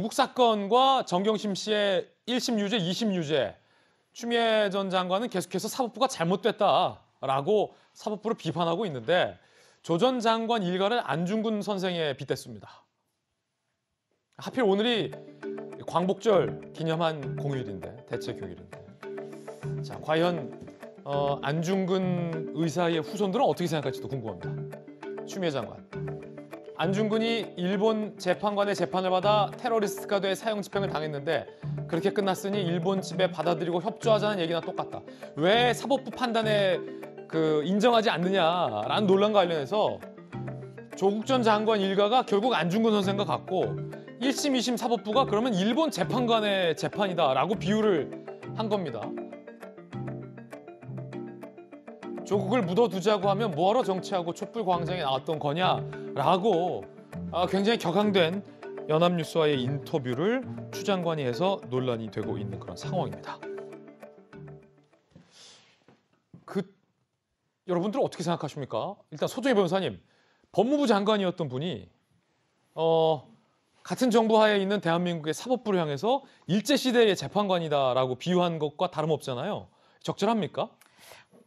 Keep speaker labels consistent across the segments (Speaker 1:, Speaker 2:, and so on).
Speaker 1: 우국 사건과 정경심 씨의 1심 유죄, 2심 유죄. 추미애 전 장관은 계속해서 사법부가 잘못됐다라고 사법부를 비판하고 있는데 조 전 장관 일가를 안중근 선생에 빗댔습니다. 하필 오늘이 광복절 기념한 공휴일인데 대체 교일인데 자 과연 어, 안중근 의사의 후손들은 어떻게 생각할지도 궁금합니다. 추미애 장관. 안중근이 일본 재판관의 재판을 받아 테러리스트가 돼 사형 집행을 당했는데 그렇게 끝났으니 일본 집에 받아들이고 협조하자는 얘기나 똑같다. 왜 사법부 판단에 그 인정하지 않느냐라는 논란과 관련해서 조국 전 장관 일가가 결국 안중근 선생과 같고 1심, 2심 사법부가 그러면 일본 재판관의 재판이다라고 비유를 한 겁니다. 조국을 묻어두자고 하면 뭐하러 정치하고 촛불 광장에 나왔던 거냐라고 아, 굉장히 격앙된 연합뉴스와의 인터뷰를 추 장관이 해서 논란이 되고 있는 그런 상황입니다. 그 여러분들 은 어떻게 생각하십니까? 일단 소정희 변호사님 법무부 장관이었던 분이 어, 같은 정부 하에 있는 대한민국의 사법부를 향해서 일제 시대의 재판관이다라고 비유한 것과 다름없잖아요. 적절합니까?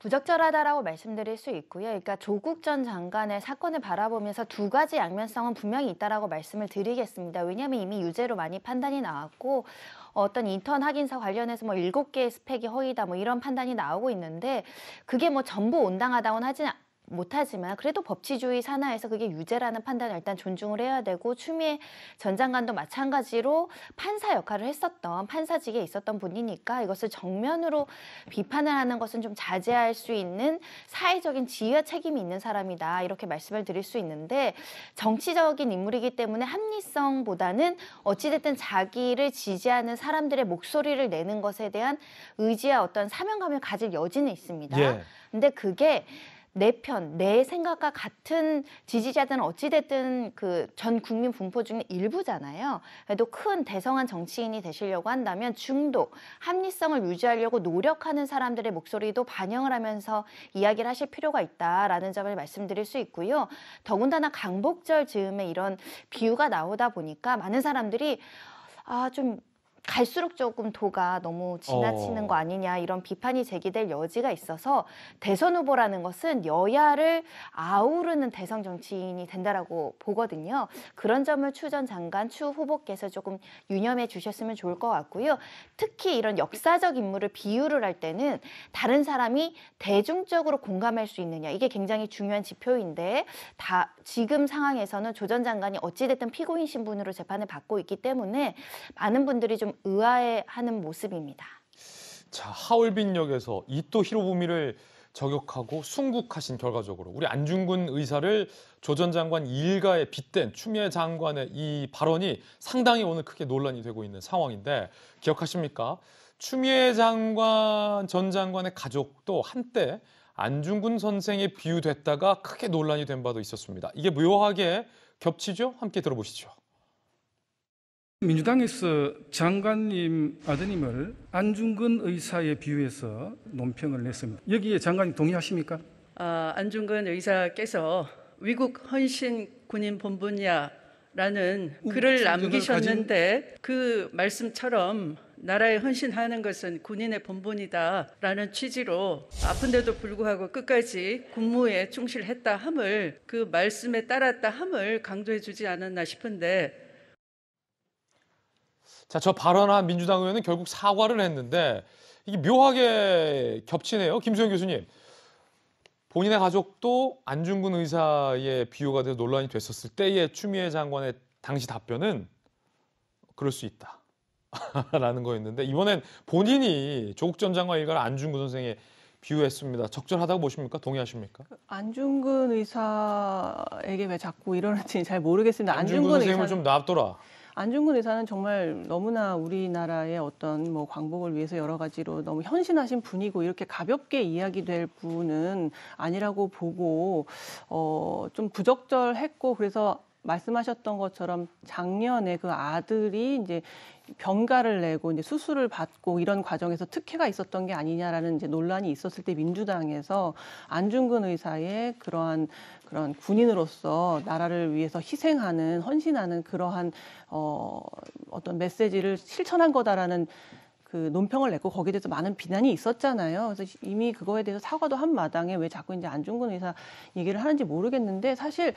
Speaker 2: 부적절하다라고 말씀드릴 수 있고요. 그러니까 조국 전 장관의 사건을 바라보면서 두 가지 양면성은 분명히 있다라고 말씀을 드리겠습니다. 왜냐하면 이미 유죄로 많이 판단이 나왔고 어떤 인턴 확인서 관련해서 뭐 일곱 개의 스펙이 허위다 뭐 이런 판단이 나오고 있는데 그게 뭐 전부 온당하다고는 하진 못하지만 그래도 법치주의 산하에서 그게 유죄라는 판단을 일단 존중을 해야 되고 추미애 전 장관도 마찬가지로 판사 역할을 했었던 판사직에 있었던 분이니까 이것을 정면으로 비판을 하는 것은 좀 자제할 수 있는 사회적인 지위와 책임이 있는 사람이다 이렇게 말씀을 드릴 수 있는데 정치적인 인물이기 때문에 합리성보다는 어찌됐든 자기를 지지하는 사람들의 목소리를 내는 것에 대한 의지와 어떤 사명감을 가질 여지는 있습니다. 예. 근데 그게 내 편, 내 생각과 같은 지지자들은 어찌됐든 그 전 국민 분포 중의 일부잖아요. 그래도 큰 대성한 정치인이 되시려고 한다면 중독 합리성을 유지하려고 노력하는 사람들의 목소리도 반영을 하면서 이야기를 하실 필요가 있다라는 점을 말씀드릴 수 있고요. 더군다나 강복절 즈음에 이런 비유가 나오다 보니까 많은 사람들이 아, 좀 갈수록 조금 도가 너무 지나치는 어. 거 아니냐 이런 비판이 제기될 여지가 있어서 대선 후보라는 것은 여야를 아우르는 대선 정치인이 된다라고 보거든요. 그런 점을 추전 장관, 추 후보께서 조금 유념해 주셨으면 좋을 것 같고요. 특히 이런 역사적 인물을 비유를 할 때는 다른 사람이 대중적으로 공감할 수 있느냐 이게 굉장히 중요한 지표인데 다 지금 상황에서는 조 전 장관이 어찌됐든 피고인 신분으로 재판을 받고 있기 때문에 많은 분들이 좀 의아해하는 모습입니다.
Speaker 1: 자 하얼빈 역에서 이토 히로부미를 저격하고 숭국하신 결과적으로 우리 안중근 의사를 조전 장관 일가에 빗댄 추미애 장관의 이 발언이 상당히 오늘 크게 논란이 되고 있는 상황인데 기억하십니까? 추미애 장관 전 장관의 가족도 한때 안중근 선생에 비유됐다가 크게 논란이 된 바도 있었습니다. 이게 묘하게 겹치죠? 함께 들어보시죠. 민주당에서 장관님 아드님을 안중근 의사에 비유해서
Speaker 3: 논평을 냈습니다. 여기에 장관님 동의하십니까? 아, 안중근 의사께서 위국 헌신 군인 본부냐라는 글을 남기셨는데 가진... 그 말씀처럼 나라에 헌신하는 것은 군인의 본분이다라는 취지로 아픈데도 불구하고 끝까지 군무에 충실했다 함을 그 말씀에 따랐다 함을 강조해 주지 않았나 싶은데
Speaker 1: 자, 저 발언한 민주당 의원은 결국 사과를 했는데 이게 묘하게 겹치네요. 김수현 교수님. 본인의 가족도 안중근 의사의 비유가 돼서 논란이 됐었을 때의 추미애 장관의 당시 답변은 그럴 수 있다. 라는 거였는데 이번엔 본인이 조국 전 장관 일가를 안중근 선생에 비유했습니다. 적절하다고 보십니까? 동의하십니까?
Speaker 3: 그 안중근 의사에게 왜 자꾸 이러는지 잘 모르겠습니다. 안중근, 안중근 의사님을 좀 놔둬라. 안중근 의사는 정말 너무나 우리나라의 어떤 뭐 광복을 위해서 여러 가지로 너무 현신하신 분이고 이렇게 가볍게 이야기될 분은 아니라고 보고 어, 좀 부적절했고 그래서 말씀하셨던 것처럼 작년에 그 아들이 이제 병가를 내고 이제 수술을 받고 이런 과정에서 특혜가 있었던 게 아니냐라는 이제 논란이 있었을 때 민주당에서 안중근 의사의 그러한 그런 군인으로서 나라를 위해서 희생하는 헌신하는 그러한 어 어떤 메시지를 실천한 거다라는 그 논평을 냈고 거기에 대해서 많은 비난이 있었잖아요. 그래서 이미 그거에 대해서 사과도 한 마당에 왜 자꾸 이제 안중근 의사 얘기를 하는지 모르겠는데 사실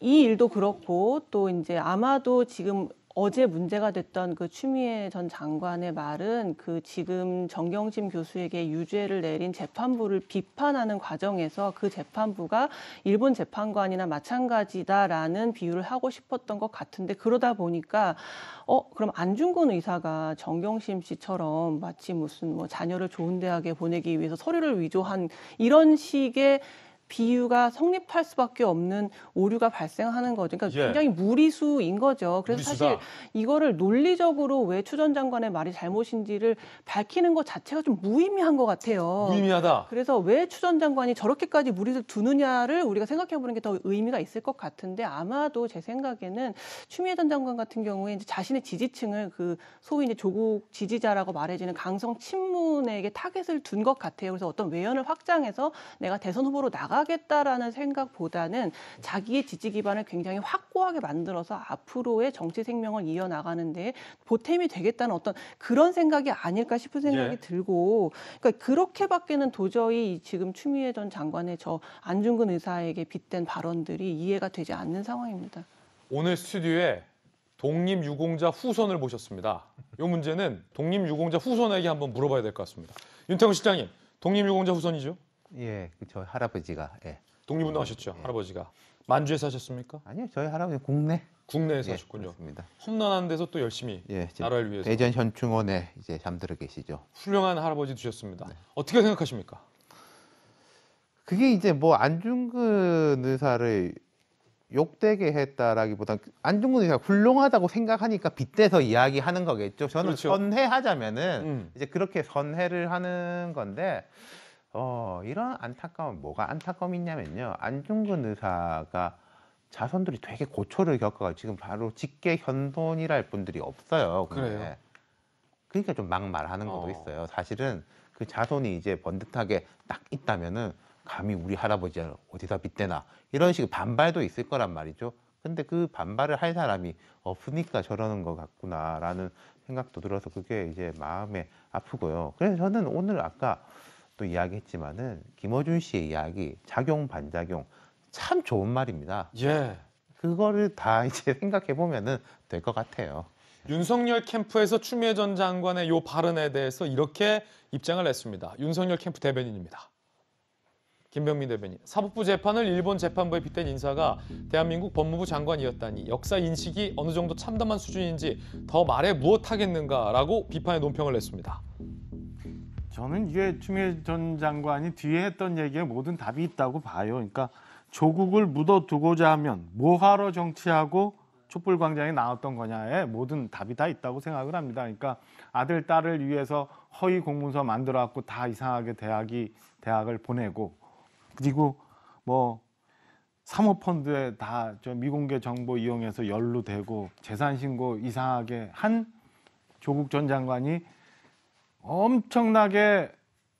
Speaker 3: 이 일도 그렇고 또 이제 아마도 지금 어제 문제가 됐던 그 추미애 전 장관의 말은 그 지금 정경심 교수에게 유죄를 내린 재판부를 비판하는 과정에서 그 재판부가 일본 재판관이나 마찬가지다라는 비유를 하고 싶었던 것 같은데 그러다 보니까 어 그럼 안중근 의사가 정경심 씨처럼 마치 무슨 뭐 자녀를 좋은 대학에 보내기 위해서 서류를 위조한 이런 식의 비유가 성립할 수밖에 없는 오류가 발생하는 거죠. 그러니까 예. 굉장히 무리수인 거죠. 그래서 무리수다. 사실 이거를 논리적으로 왜 추전 장관의 말이 잘못인지를 밝히는 것 자체가 좀 무의미한 것 같아요. 무의미하다. 그래서 왜 추전 장관이 저렇게까지 무리를 두느냐를 우리가 생각해보는 게 더 의미가 있을 것 같은데 아마도 제 생각에는 추미애 전 장관 같은 경우에 이제 자신의 지지층을 그 소위 이제 조국 지지자라고 말해지는 강성 친문에게 타겟을 둔 것 같아요. 그래서 어떤 외연을 확장해서 내가 대선 후보로 나가 나가겠다라는 생각보다는 자기의 지지 기반을 굉장히 확고하게 만들어서 앞으로의 정치 생명을 이어나가는 데 보탬이 되겠다는 어떤 그런 생각이 아닐까 싶은 생각이 예. 들고 그러니까 그렇게밖에는 도저히 지금 추미애 전 장관의 저 안중근 의사에게 빗댄 발언들이 이해가 되지 않는 상황입니다.
Speaker 1: 오늘 스튜디오에 독립유공자 후손을 모셨습니다. 이 문제는 독립유공자 후손에게 한번 물어봐야 될 것 같습니다. 윤태웅 실장님, 독립유공자 후손이죠?
Speaker 4: 예, 그저 할아버지가 예.
Speaker 1: 독립운동하셨죠, 예. 할아버지가. 만주에서 하셨습니까? 아니요, 저희 할아버지 국내. 국내에서 예, 하셨군요. 그렇습니다. 험난한 데서 또 열심히
Speaker 4: 예, 지 나라를 위해서. 대전 현충원에 이제 잠들어 계시죠.
Speaker 1: 훌륭한 할아버지 되셨습니다. 네. 어떻게 생각하십니까?
Speaker 4: 그게 이제 뭐 안중근 의사를 욕되게 했다라기보다 안중근 의사가 훌륭하다고 생각하니까 빗대서 이야기하는 거겠죠. 저는 그렇죠. 선회하자면은 음. 이제 그렇게 선회를 하는 건데 어, 이런 안타까움, 뭐가 안타까움이 있냐면요. 안중근 의사가 자손들이 되게 고초를 겪어가 지금 바로 직계 현돈이랄 분들이 없어요. 그래요? 그러니까 좀 막말하는 것도 어. 있어요. 사실은 그 자손이 이제 번듯하게 딱 있다면은 감히 우리 할아버지 어디다 빗대나 이런 식의 반발도 있을 거란 말이죠. 근데 그 반발을 할 사람이 없으니까 저러는 것 같구나라는 생각도 들어서 그게 이제 마음에 아프고요. 그래서 저는 오늘 아까 또 이야기했지만은 김어준 씨의 이야기 작용 반작용 참 좋은
Speaker 1: 말입니다.
Speaker 4: 예. 그거를 다 이제 생각해 보면은 될것 같아요.
Speaker 1: 윤석열 캠프에서 추미애 전 장관의 요 발언에 대해서 이렇게 입장을 냈습니다. 윤석열 캠프 대변인입니다. 김병민 대변인, 사법부 재판을 일본 재판부에 빗댄 인사가 대한민국 법무부 장관이었다니 역사 인식이 어느 정도 참담한 수준인지 더
Speaker 5: 말해 무엇하겠는가라고 비판의 논평을 냈습니다. 저는 음, 이게 음, 음. 추미애 전 장관이 뒤에 했던 얘기에 모든 답이 있다고 봐요. 그러니까 조국을 묻어두고자 하면 뭐하러 정치하고 촛불광장에 나왔던 거냐에 모든 답이 다 있다고 생각을 합니다. 그러니까 아들 딸을 위해서 허위 공문서 만들어 갖고 다 이상하게 대학이 대학을 보내고 그리고 뭐 사모펀드에 다저 미공개 정보 이용해서 연루되고 재산 신고 이상하게 한 조국 전 장관이 엄청나게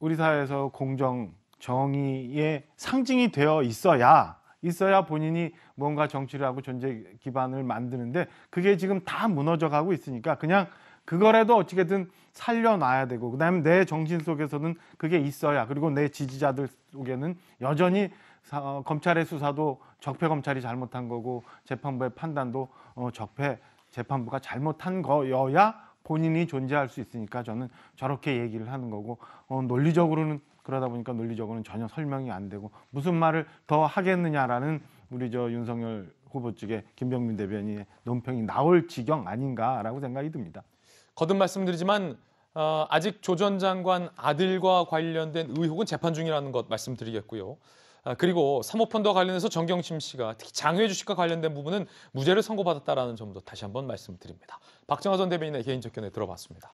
Speaker 5: 우리 사회에서 공정 정의의 상징이 되어 있어야 있어야 본인이 뭔가 정치를 하고 존재 기반을 만드는데 그게 지금 다 무너져 가고 있으니까 그냥 그거라도 어찌게든 살려놔야 되고 그다음에 내 정신 속에서는 그게 있어야 그리고 내 지지자들 속에는 여전히 어, 검찰의 수사도 적폐 검찰이 잘못한 거고 재판부의 판단도 어, 적폐 재판부가 잘못한 거여야 본인이 존재할 수 있으니까 저는 저렇게 얘기를 하는 거고 어, 논리적으로는 그러다 보니까 논리적으로는 전혀 설명이 안 되고 무슨 말을 더 하겠느냐라는 우리 저 윤석열 후보 측의 김병민 대변인의 논평이 나올 지경 아닌가라고 생각이 듭니다. 거듭 말씀드리지만
Speaker 1: 어, 아직 조 전
Speaker 5: 장관 아들과
Speaker 1: 관련된 의혹은 재판 중이라는 것 말씀드리겠고요. 아, 그리고 사모펀드와 관련해서 정경심 씨가 특히 장외 주식과 관련된 부분은 무죄를 선고받았다라는 점도 다시 한번 말씀드립니다. 박정하 전 대변인의 개인 접견에 들어봤습니다.